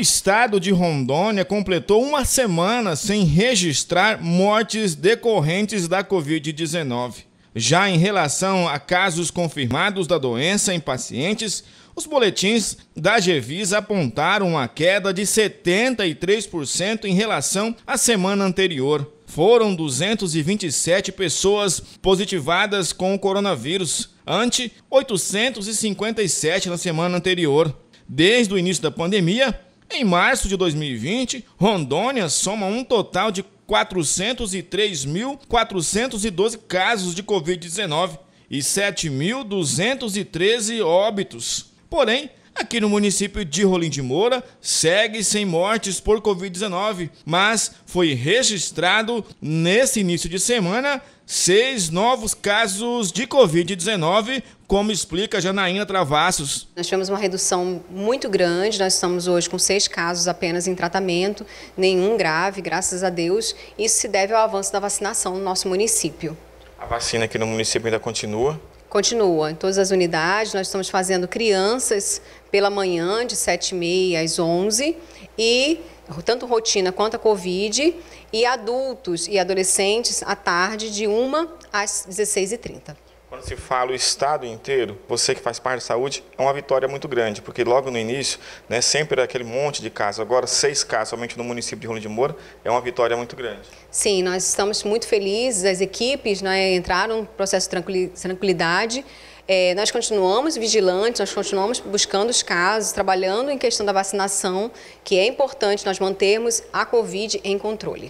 estado de Rondônia completou uma semana sem registrar mortes decorrentes da Covid-19. Já em relação a casos confirmados da doença em pacientes, os boletins da Gevis apontaram uma queda de 73% em relação à semana anterior. Foram 227 pessoas positivadas com o coronavírus, ante 857 na semana anterior. Desde o início da pandemia, em março de 2020, Rondônia soma um total de 403.412 casos de Covid-19 e 7.213 óbitos. Porém, Aqui no município de Rolim de Moura, segue sem mortes por Covid-19, mas foi registrado nesse início de semana seis novos casos de Covid-19, como explica Janaína Travassos. Nós tivemos uma redução muito grande, nós estamos hoje com seis casos apenas em tratamento, nenhum grave, graças a Deus. Isso se deve ao avanço da vacinação no nosso município. A vacina aqui no município ainda continua? Continua. Em todas as unidades, nós estamos fazendo crianças pela manhã, de 7h30 às 11 e tanto rotina quanto a Covid, e adultos e adolescentes à tarde, de 1 às 16h30. Quando se fala o Estado inteiro, você que faz parte da saúde, é uma vitória muito grande, porque logo no início, né, sempre era aquele monte de casos, agora seis casos somente no município de Rolim de Moura, é uma vitória muito grande. Sim, nós estamos muito felizes, as equipes né, entraram no processo de tranquilidade, é, nós continuamos vigilantes, nós continuamos buscando os casos, trabalhando em questão da vacinação, que é importante nós mantermos a Covid em controle.